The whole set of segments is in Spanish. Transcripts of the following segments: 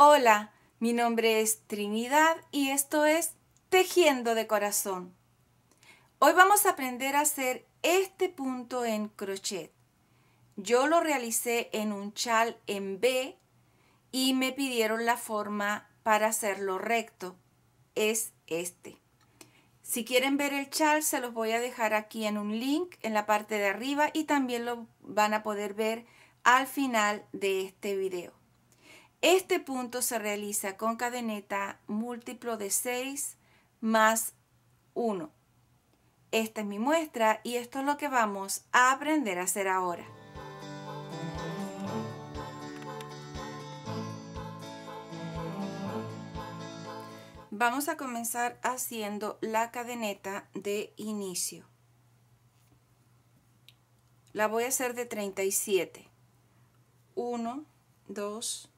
Hola, mi nombre es Trinidad y esto es Tejiendo de Corazón. Hoy vamos a aprender a hacer este punto en crochet. Yo lo realicé en un chal en B y me pidieron la forma para hacerlo recto. Es este. Si quieren ver el chal, se los voy a dejar aquí en un link en la parte de arriba y también lo van a poder ver al final de este video. Este punto se realiza con cadeneta múltiplo de 6 más 1. Esta es mi muestra y esto es lo que vamos a aprender a hacer ahora. Vamos a comenzar haciendo la cadeneta de inicio. La voy a hacer de 37. 1, 2, 3.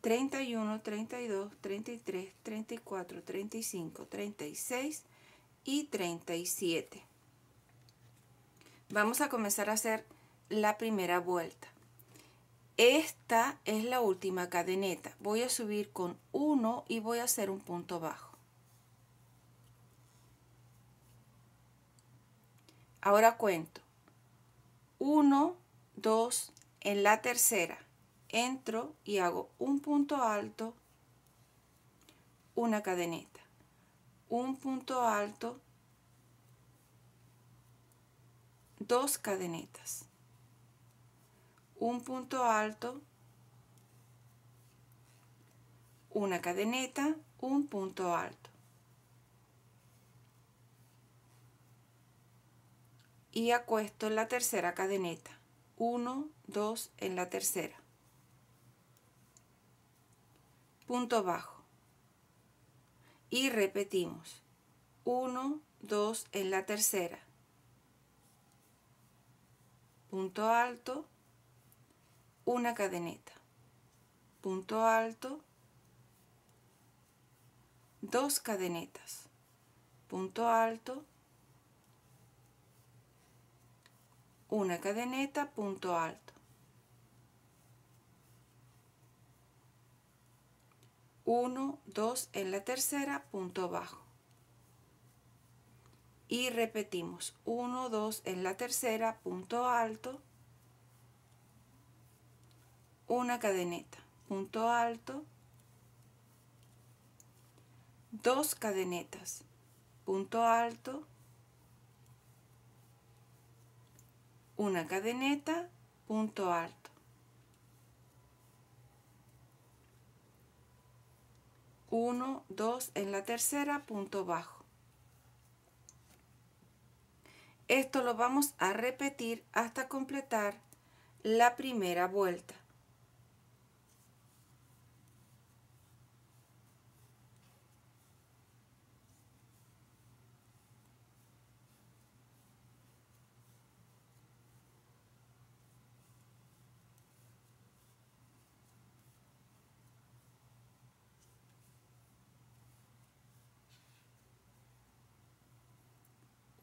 31, 32, 33, 34, 35, 36 y 37. Vamos a comenzar a hacer la primera vuelta. Esta es la última cadeneta. Voy a subir con 1 y voy a hacer un punto bajo. Ahora cuento. 1, 2, en la tercera entro y hago un punto alto, una cadeneta, un punto alto, dos cadenetas, un punto alto, una cadeneta, un punto alto. Y acuesto en la tercera cadeneta, uno 2 en la tercera punto bajo. Y repetimos. 1, 2 en la tercera. Punto alto, una cadeneta. Punto alto, dos cadenetas. Punto alto, una cadeneta, punto alto. 1, 2 en la tercera, punto bajo. Y repetimos, 1, 2 en la tercera, punto alto, una cadeneta, punto alto, dos cadenetas, punto alto, una cadeneta, punto alto. 1, 2 en la tercera, punto bajo. Esto lo vamos a repetir hasta completar la primera vuelta.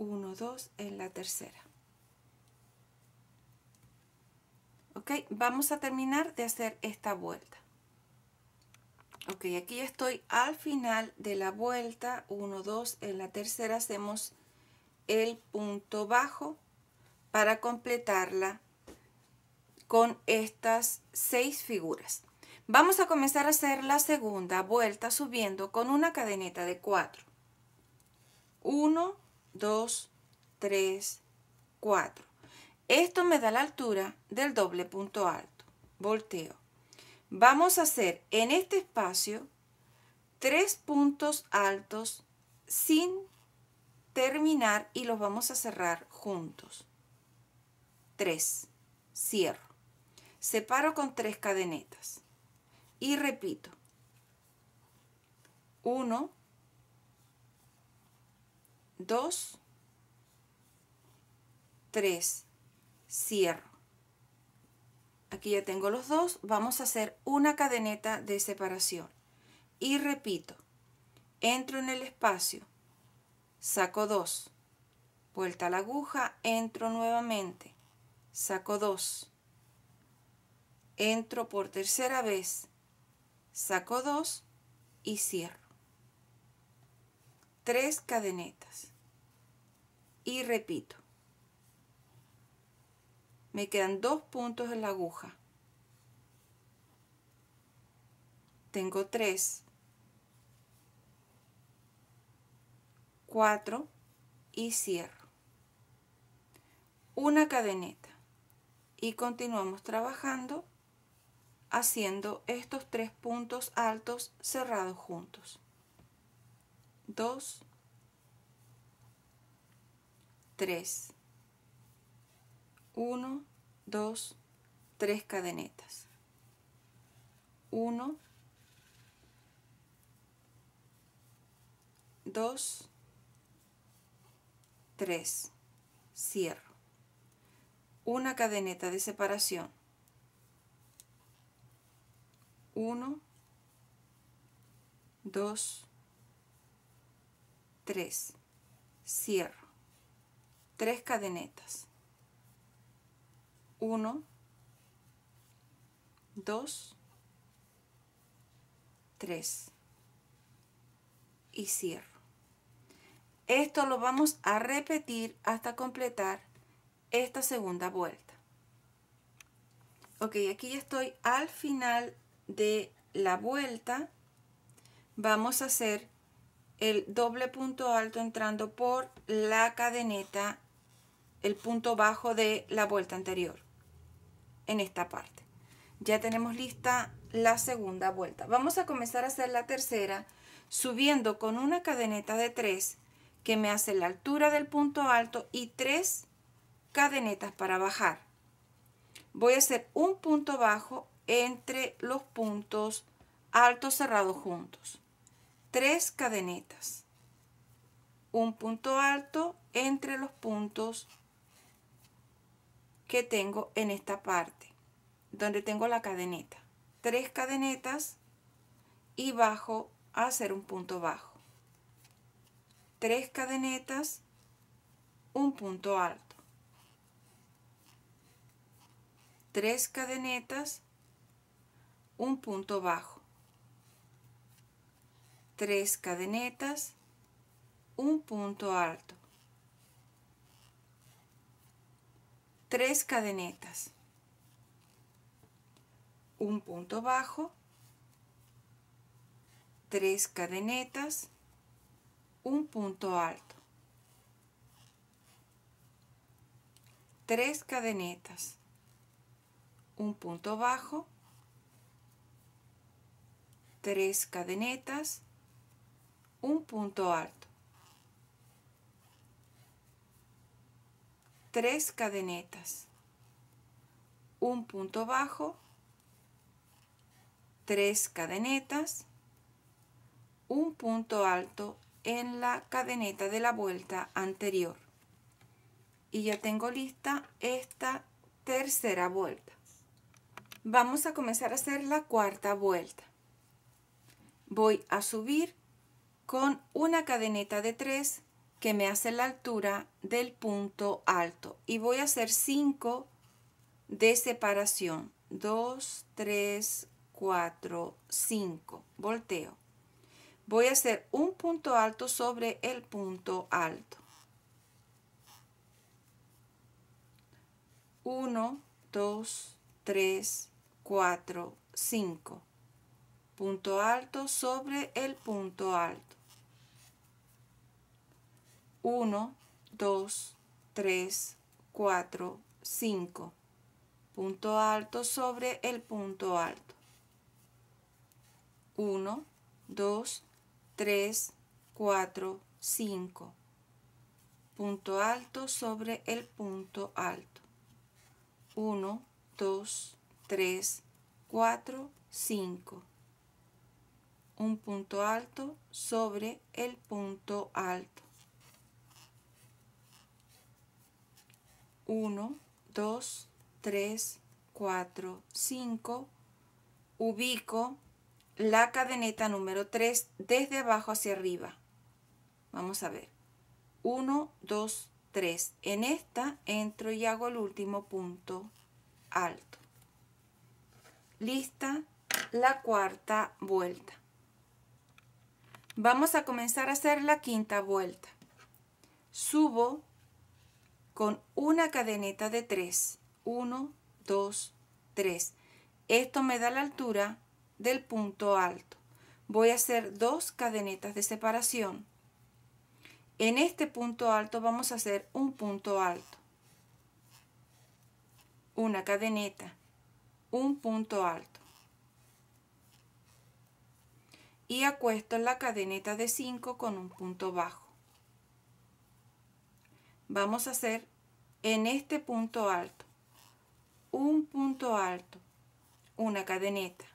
1, 2 en la tercera. Ok, vamos a terminar de hacer esta vuelta. Ok, aquí estoy al final de la vuelta, 1, 2, en la tercera hacemos el punto bajo para completarla con estas seis figuras. Vamos a comenzar a hacer la segunda vuelta subiendo con una cadeneta de 4. 1, 2, 3, 4. Esto me da la altura del doble punto alto. Volteo. Vamos a hacer en este espacio tres puntos altos sin terminar y los vamos a cerrar juntos. 3. Cierro. Separo con tres cadenetas. Y repito. 1, 2, 3, cierro. Aquí ya tengo los dos, vamos a hacer una cadeneta de separación. Y repito, entro en el espacio, saco 2, vuelta a la aguja, entro nuevamente, saco 2, entro por tercera vez, saco 2 y cierro. Tres cadenetas y repito. Me quedan dos puntos en la aguja. Tengo tres. Cuatro y cierro. Una cadeneta. Y continuamos trabajando haciendo estos tres puntos altos cerrados juntos. Dos, 3 1 2 3 cadenetas 1 2 3 cierro una cadeneta de separación 1 2 3 cierro tres cadenetas. 1, 2, 3. Y cierro. Esto lo vamos a repetir hasta completar esta segunda vuelta. Ok, aquí ya estoy al final de la vuelta. Vamos a hacer el doble punto alto entrando por la cadeneta el punto bajo de la vuelta anterior en esta parte. Ya tenemos lista la segunda vuelta. Vamos a comenzar a hacer la tercera subiendo con una cadeneta de tres que me hace la altura del punto alto y tres cadenetas para bajar. Voy a hacer un punto bajo entre los puntos altos cerrados juntos. tres cadenetas. Un punto alto entre los puntos que tengo en esta parte, donde tengo la cadeneta. Tres cadenetas y bajo a hacer un punto bajo. Tres cadenetas, un punto alto. Tres cadenetas, un punto bajo. Tres cadenetas, un punto alto. tres cadenetas, un punto bajo, tres cadenetas, un punto alto, tres cadenetas, un punto bajo, tres cadenetas, un punto alto. tres cadenetas, un punto bajo, tres cadenetas, un punto alto en la cadeneta de la vuelta anterior. Y ya tengo lista esta tercera vuelta. Vamos a comenzar a hacer la cuarta vuelta. Voy a subir con una cadeneta de 3 que me hace la altura del punto alto. Y voy a hacer 5 de separación. 2, 3, 4, 5. Volteo. Voy a hacer un punto alto sobre el punto alto. 1, 2, 3, 4, 5. Punto alto sobre el punto alto. 1, 2, 3, 4, 5. Punto alto sobre el punto alto. 1, 2, 3, 4, 5. Punto alto sobre el punto alto. 1, 2, 3, 4, 5. Un punto alto sobre el punto alto. 1, 2, 3, 4, 5. Ubico la cadeneta número 3 desde abajo hacia arriba. Vamos a ver. 1, 2, 3. En esta entro y hago el último punto alto. Lista la cuarta vuelta. Vamos a comenzar a hacer la quinta vuelta. Subo con una cadeneta de 3. 1, 2, 3. Esto me da la altura del punto alto. Voy a hacer dos cadenetas de separación. En este punto alto vamos a hacer un punto alto. Una cadeneta. Un punto alto. Y acuesto la cadeneta de 5 con un punto bajo vamos a hacer en este punto alto un punto alto una cadeneta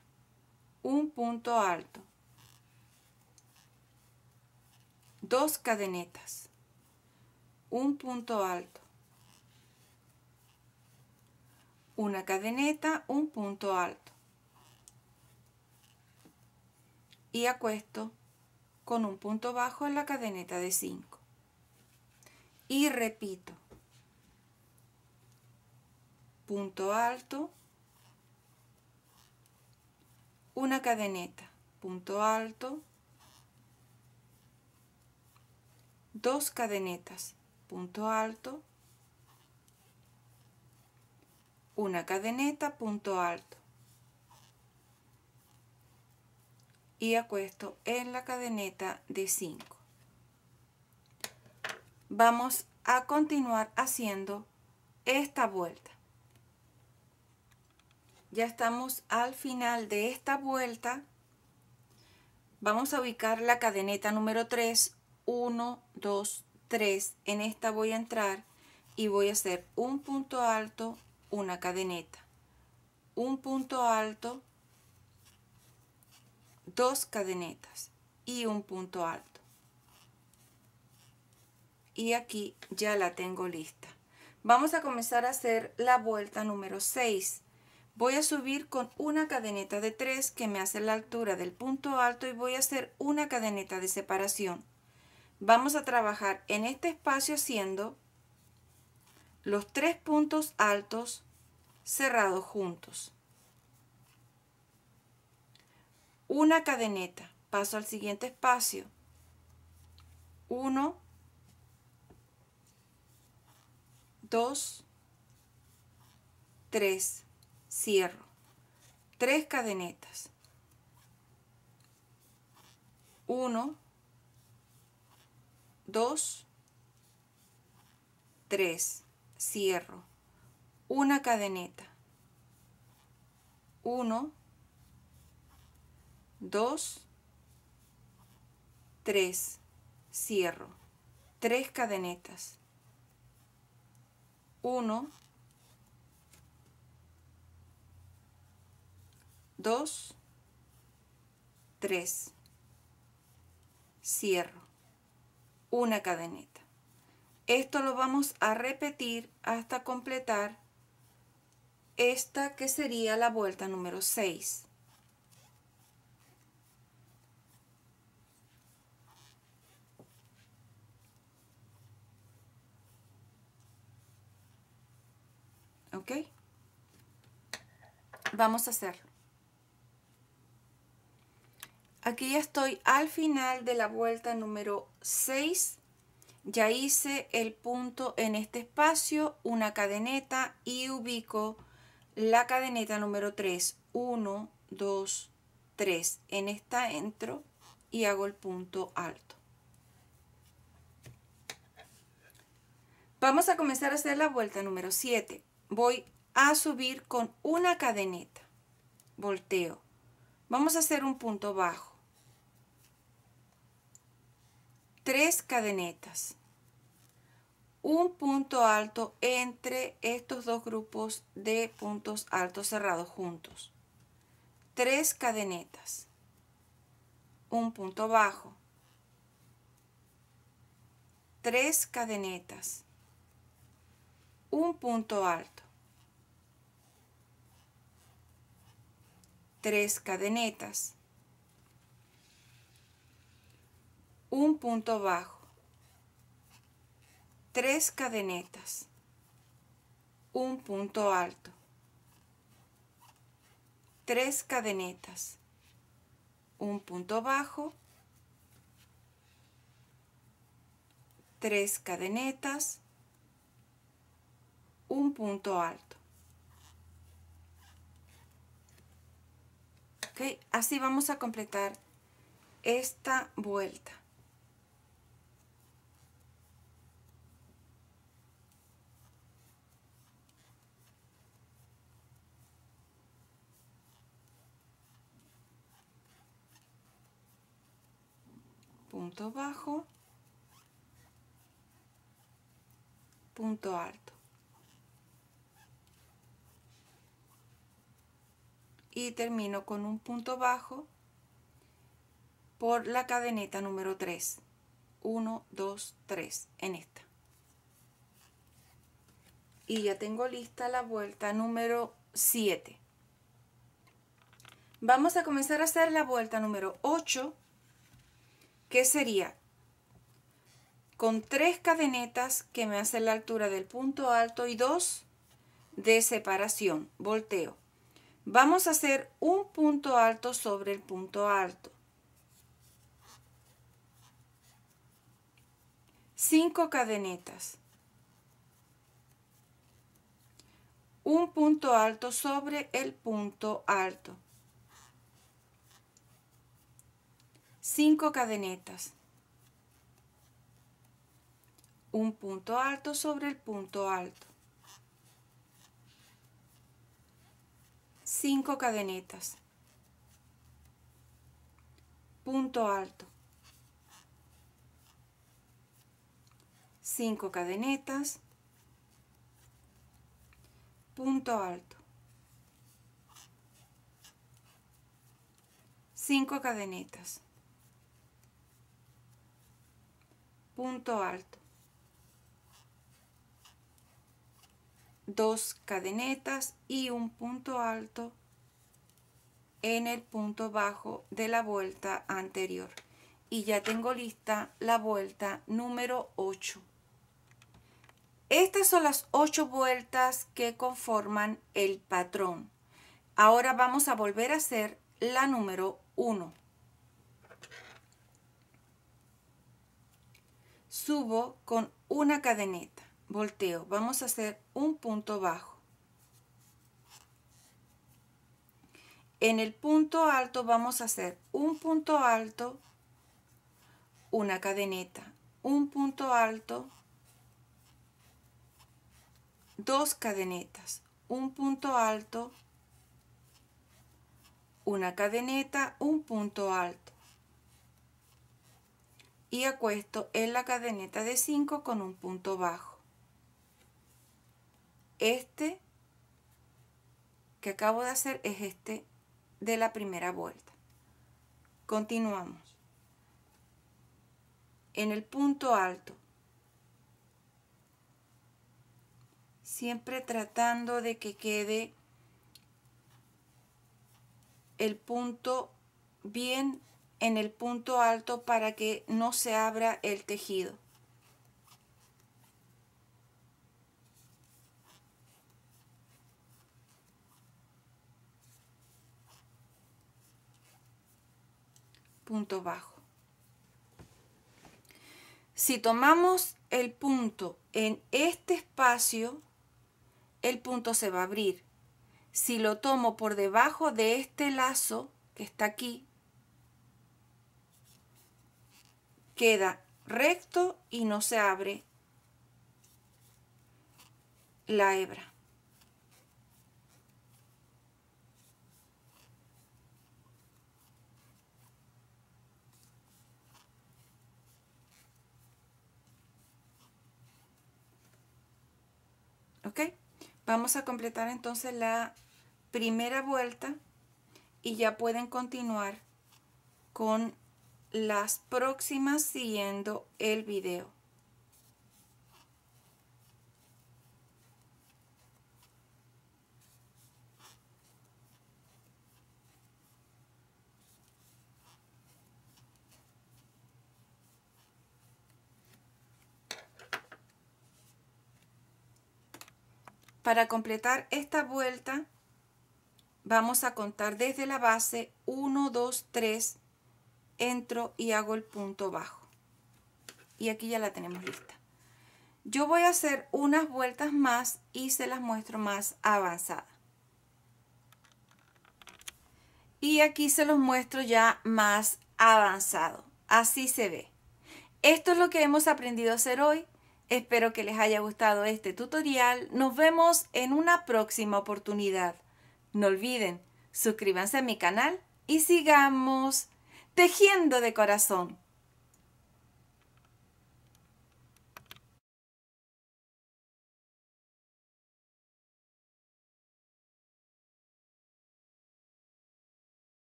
un punto alto dos cadenetas un punto alto una cadeneta un punto alto y acuesto con un punto bajo en la cadeneta de 5 y repito. Punto alto, una cadeneta, punto alto, dos cadenetas, punto alto, una cadeneta, punto alto. Y acuesto en la cadeneta de 5 vamos a continuar haciendo esta vuelta. Ya estamos al final de esta vuelta. Vamos a ubicar la cadeneta número 3, 1, 2, 3. En esta voy a entrar y voy a hacer un punto alto, una cadeneta. Un punto alto, dos cadenetas y un punto alto y aquí ya la tengo lista. Vamos a comenzar a hacer la vuelta número 6. Voy a subir con una cadeneta de 3 que me hace la altura del punto alto y voy a hacer una cadeneta de separación. Vamos a trabajar en este espacio haciendo los tres puntos altos cerrados juntos. Una cadeneta, paso al siguiente espacio. 1, 2, 3, cierro, 3 cadenetas, 1, 2, 3, cierro, una cadeneta, 1, 2, 3, cierro, 3 cadenetas, 1, 2, 3. Cierro. Una cadeneta. Esto lo vamos a repetir hasta completar esta que sería la vuelta número 6. Vamos a hacerlo. Aquí ya estoy al final de la vuelta número 6. Ya hice el punto en este espacio, una cadeneta y ubico la cadeneta número 3. 1, 2, 3. En esta entro y hago el punto alto. Vamos a comenzar a hacer la vuelta número 7 voy a subir con una cadeneta. Volteo. Vamos a hacer un punto bajo. Tres cadenetas. Un punto alto entre estos dos grupos de puntos altos cerrados juntos. Tres cadenetas. Un punto bajo. Tres cadenetas un punto alto, tres cadenetas, un punto bajo, tres cadenetas, un punto alto, tres cadenetas, un punto bajo, tres cadenetas, un punto alto. Así vamos a completar esta vuelta. punto bajo, punto alto. y termino con un punto bajo por la cadeneta número 3. 1, 2, 3 en esta. Y ya tengo lista la vuelta número 7. Vamos a comenzar a hacer la vuelta número 8, que sería con tres cadenetas que me hacen la altura del punto alto y 2 de separación, volteo. Vamos a hacer un punto alto sobre el punto alto. cinco cadenetas. Un punto alto sobre el punto alto. cinco cadenetas. Un punto alto sobre el punto alto. cinco cadenetas punto alto cinco cadenetas punto alto cinco cadenetas punto alto dos cadenetas y un punto alto en el punto bajo de la vuelta anterior y ya tengo lista la vuelta número 8 estas son las 8 vueltas que conforman el patrón ahora vamos a volver a hacer la número 1 subo con una cadeneta volteo. Vamos a hacer un punto bajo. En el punto alto vamos a hacer un punto alto, una cadeneta, un punto alto, dos cadenetas, un punto alto, una cadeneta, un punto alto. Y acuesto en la cadeneta de 5 con un punto bajo. Este que acabo de hacer es este de la primera vuelta. Continuamos. En el punto alto. Siempre tratando de que quede el punto bien en el punto alto para que no se abra el tejido. punto bajo. Si tomamos el punto en este espacio, el punto se va a abrir. Si lo tomo por debajo de este lazo que está aquí, queda recto y no se abre la hebra. Vamos a completar entonces la primera vuelta y ya pueden continuar con las próximas siguiendo el video. Para completar esta vuelta, vamos a contar desde la base 1, 2, 3, entro y hago el punto bajo. Y aquí ya la tenemos lista. Yo voy a hacer unas vueltas más y se las muestro más avanzada. Y aquí se los muestro ya más avanzado. Así se ve. Esto es lo que hemos aprendido a hacer hoy. Espero que les haya gustado este tutorial. Nos vemos en una próxima oportunidad. No olviden, suscríbanse a mi canal y sigamos tejiendo de corazón.